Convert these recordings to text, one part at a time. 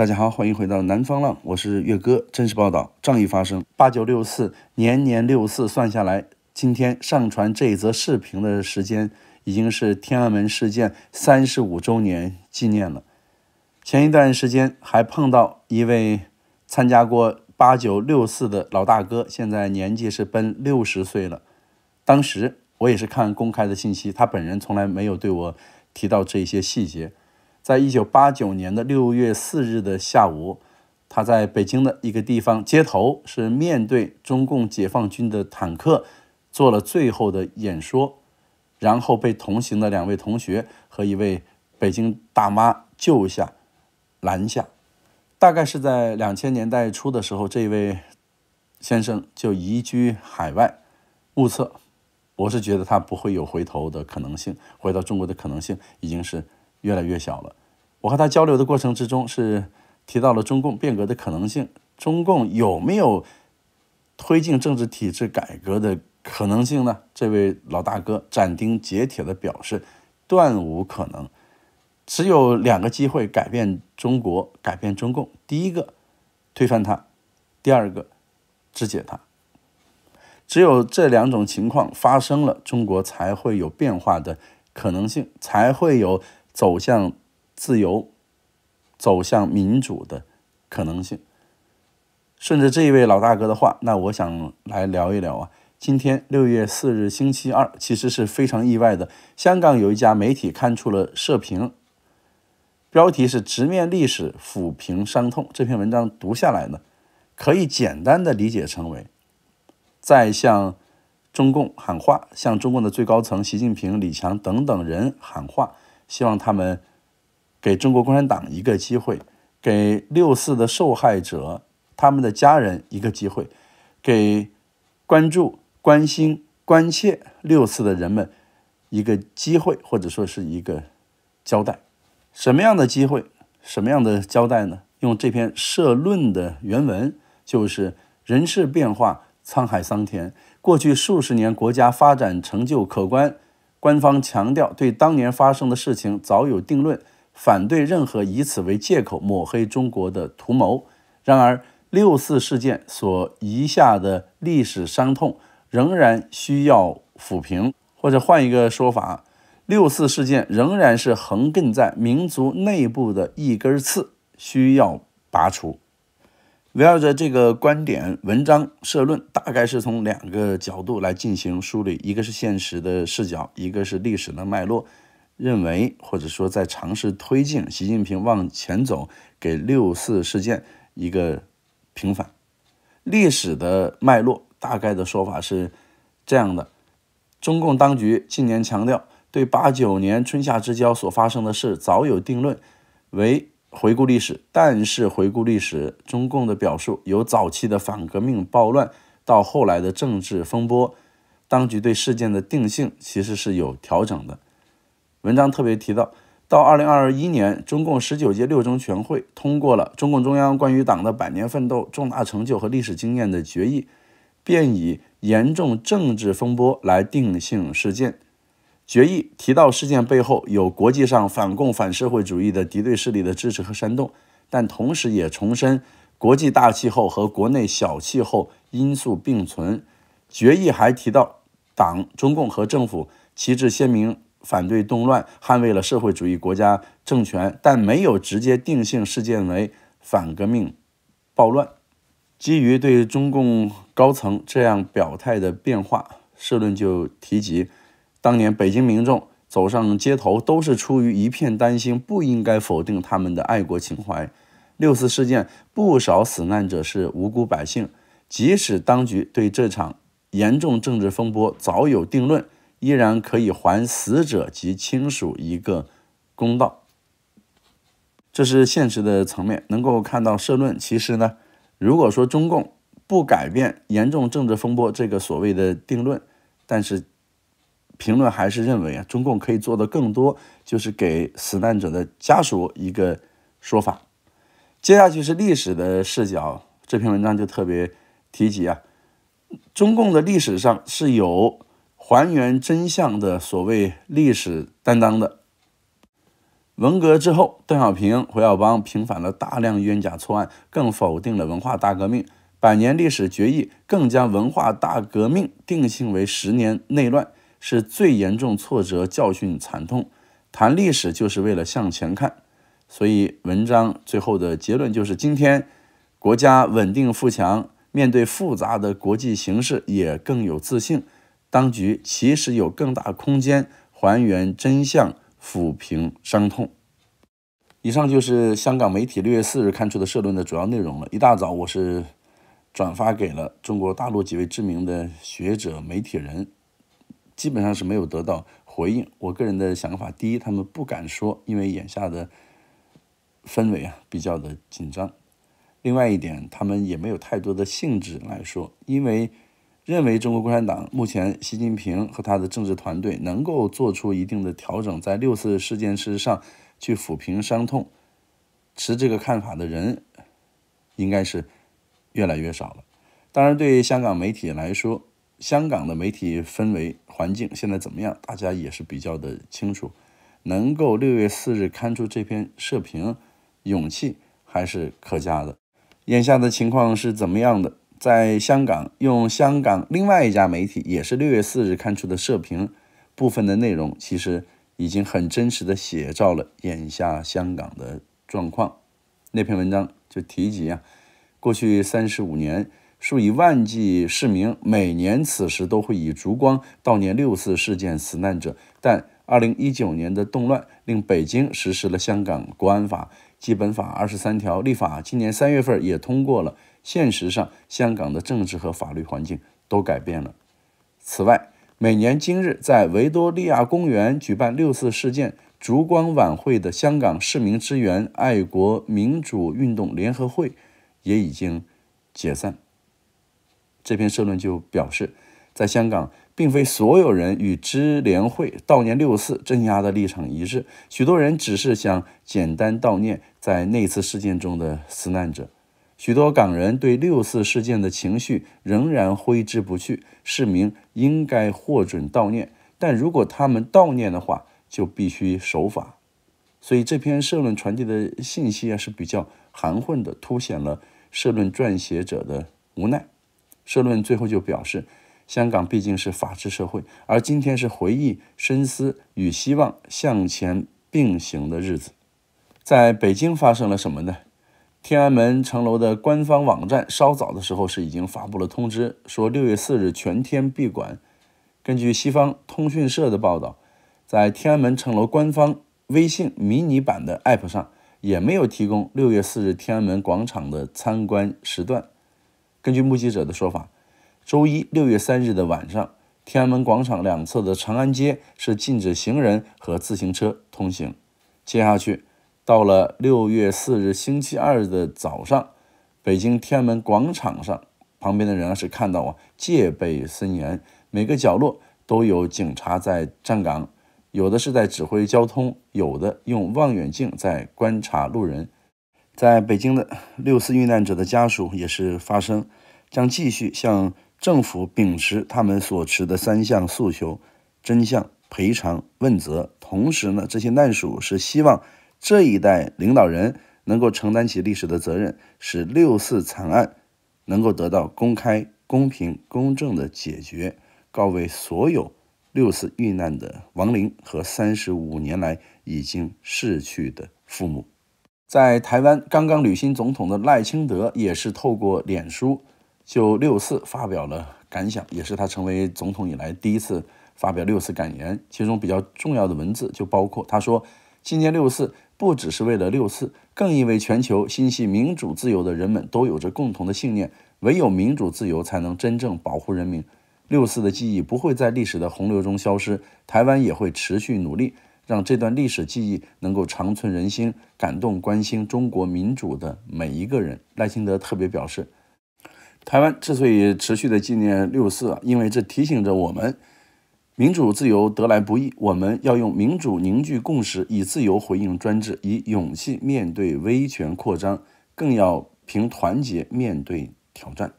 大家好，欢迎回到《南方浪》，我是岳哥，真实报道，仗义发声。八九六四年年六四算下来，今天上传这则视频的时间，已经是天安门事件三十五周年纪念了。前一段时间还碰到一位参加过八九六四的老大哥，现在年纪是奔六十岁了。当时我也是看公开的信息，他本人从来没有对我提到这些细节。在一九八九年的六月四日的下午，他在北京的一个地方街头，是面对中共解放军的坦克，做了最后的演说，然后被同行的两位同学和一位北京大妈救下、拦下。大概是在两千年代初的时候，这位先生就移居海外，目测。我是觉得他不会有回头的可能性，回到中国的可能性已经是越来越小了。我和他交流的过程之中，是提到了中共变革的可能性，中共有没有推进政治体制改革的可能性呢？这位老大哥斩钉截铁地表示，断无可能。只有两个机会改变中国、改变中共：第一个，推翻它；第二个，肢解它。只有这两种情况发生了，中国才会有变化的可能性，才会有走向。自由走向民主的可能性。顺着这一位老大哥的话，那我想来聊一聊啊。今天六月四日星期二，其实是非常意外的。香港有一家媒体刊出了社评，标题是“直面历史，抚平伤痛”。这篇文章读下来呢，可以简单的理解成为在向中共喊话，向中共的最高层习近平、李强等等人喊话，希望他们。给中国共产党一个机会，给六四的受害者、他们的家人一个机会，给关注、关心、关切六四的人们一个机会，或者说是一个交代。什么样的机会？什么样的交代呢？用这篇社论的原文，就是“人事变化，沧海桑田。过去数十年，国家发展成就可观。官方强调，对当年发生的事情早有定论。”反对任何以此为借口抹黑中国的图谋。然而，六四事件所遗下的历史伤痛仍然需要抚平，或者换一个说法，六四事件仍然是横亘在民族内部的一根刺，需要拔除。围绕着这个观点，文章社论大概是从两个角度来进行梳理：一个是现实的视角，一个是历史的脉络。认为，或者说在尝试推进习近平往前走，给六四事件一个平反。历史的脉络，大概的说法是这样的：中共当局近年强调，对八九年春夏之交所发生的事早有定论，为回顾历史。但是回顾历史，中共的表述由早期的反革命暴乱到后来的政治风波，当局对事件的定性其实是有调整的。文章特别提到，到二零二一年，中共十九届六中全会通过了中共中央关于党的百年奋斗重大成就和历史经验的决议，便以严重政治风波来定性事件。决议提到，事件背后有国际上反共反社会主义的敌对势力的支持和煽动，但同时也重申国际大气候和国内小气候因素并存。决议还提到，党、中共和政府旗帜鲜明。反对动乱，捍卫了社会主义国家政权，但没有直接定性事件为反革命暴乱。基于对中共高层这样表态的变化，社论就提及，当年北京民众走上街头都是出于一片担心，不应该否定他们的爱国情怀。六四事件不少死难者是无辜百姓，即使当局对这场严重政治风波早有定论。依然可以还死者及亲属一个公道，这是现实的层面能够看到社论。其实呢，如果说中共不改变严重政治风波这个所谓的定论，但是评论还是认为啊，中共可以做的更多，就是给死难者的家属一个说法。接下去是历史的视角，这篇文章就特别提及啊，中共的历史上是有。还原真相的所谓历史担当的文革之后，邓小平、胡耀邦平反了大量冤假错案，更否定了文化大革命。百年历史决议更将文化大革命定性为十年内乱，是最严重挫折、教训惨痛。谈历史就是为了向前看，所以文章最后的结论就是：今天国家稳定富强，面对复杂的国际形势也更有自信。当局其实有更大空间还原真相、抚平伤痛。以上就是香港媒体六月四日刊出的社论的主要内容了。一大早，我是转发给了中国大陆几位知名的学者、媒体人，基本上是没有得到回应。我个人的想法，第一，他们不敢说，因为眼下的氛围啊比较的紧张；另外一点，他们也没有太多的兴致来说，因为。认为中国共产党目前习近平和他的政治团队能够做出一定的调整，在六四事件实上去抚平伤痛，持这个看法的人应该是越来越少了。当然，对香港媒体来说，香港的媒体氛围环境现在怎么样，大家也是比较的清楚。能够六月四日刊出这篇社评，勇气还是可嘉的。眼下的情况是怎么样的？在香港，用香港另外一家媒体也是六月四日刊出的社评部分的内容，其实已经很真实的写照了眼下香港的状况。那篇文章就提及啊，过去三十五年，数以万计市民每年此时都会以烛光悼念六四事件死难者，但二零一九年的动乱令北京实施了香港国安法、基本法二十三条立法，今年三月份也通过了。现实上，香港的政治和法律环境都改变了。此外，每年今日在维多利亚公园举办六四事件烛光晚会的香港市民支援爱国民主运动联合会也已经解散。这篇社论就表示，在香港，并非所有人与支联会悼念六四镇压的立场一致，许多人只是想简单悼念在那次事件中的死难者。许多港人对六四事件的情绪仍然挥之不去，市民应该获准悼念，但如果他们悼念的话，就必须守法。所以这篇社论传递的信息啊是比较含混的，凸显了社论撰写者的无奈。社论最后就表示，香港毕竟是法治社会，而今天是回忆、深思与希望向前并行的日子。在北京发生了什么呢？天安门城楼的官方网站稍早的时候是已经发布了通知，说六月四日全天闭馆。根据西方通讯社的报道，在天安门城楼官方微信迷你版的 App 上，也没有提供六月四日天安门广场的参观时段。根据目击者的说法，周一六月三日的晚上，天安门广场两侧的长安街是禁止行人和自行车通行。接下去。到了六月四日星期二的早上，北京天安门广场上，旁边的人啊是看到啊戒备森严，每个角落都有警察在站岗，有的是在指挥交通，有的用望远镜在观察路人。在北京的六四遇难者的家属也是发声，将继续向政府秉持他们所持的三项诉求：真相、赔偿、问责。同时呢，这些难属是希望。这一代领导人能够承担起历史的责任，使六四惨案能够得到公开、公平、公正的解决，告慰所有六四遇难的亡灵和三十五年来已经逝去的父母。在台湾刚刚履新总统的赖清德也是透过脸书就六四发表了感想，也是他成为总统以来第一次发表六四感言。其中比较重要的文字就包括他说：“今年六四。”不只是为了六四，更因为全球心系民主自由的人们都有着共同的信念，唯有民主自由才能真正保护人民。六四的记忆不会在历史的洪流中消失，台湾也会持续努力，让这段历史记忆能够长存人心，感动关心中国民主的每一个人。赖清德特别表示，台湾之所以持续的纪念六四，因为这提醒着我们。民主自由得来不易，我们要用民主凝聚共识，以自由回应专制，以勇气面对威权扩张，更要凭团结面对挑战。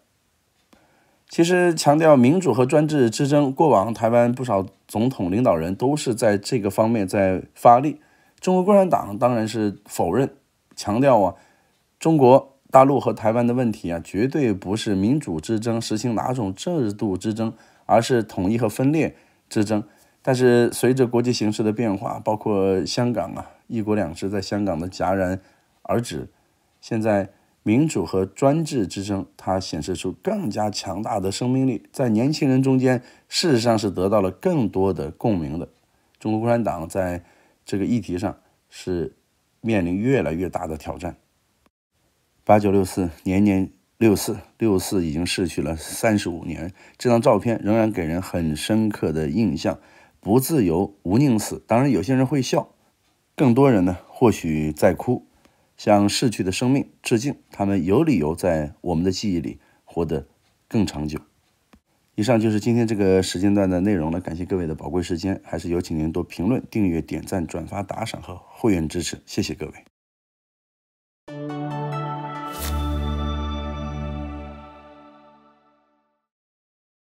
其实，强调民主和专制之争，过往台湾不少总统领导人都是在这个方面在发力。中国共产党当然是否认、强调啊，中国大陆和台湾的问题啊，绝对不是民主之争，实行哪种制度之争，而是统一和分裂。之争，但是随着国际形势的变化，包括香港啊，一国两制在香港的戛然而止，现在民主和专制之争，它显示出更加强大的生命力，在年轻人中间，事实上是得到了更多的共鸣的。中国共产党在这个议题上是面临越来越大的挑战。八九六四年年。六四，六四已经逝去了三十五年，这张照片仍然给人很深刻的印象。不自由，无宁死。当然，有些人会笑，更多人呢，或许在哭，向逝去的生命致敬。他们有理由在我们的记忆里活得更长久。以上就是今天这个时间段的内容了，感谢各位的宝贵时间，还是有请您多评论、订阅、点赞、转发、打赏和会员支持，谢谢各位。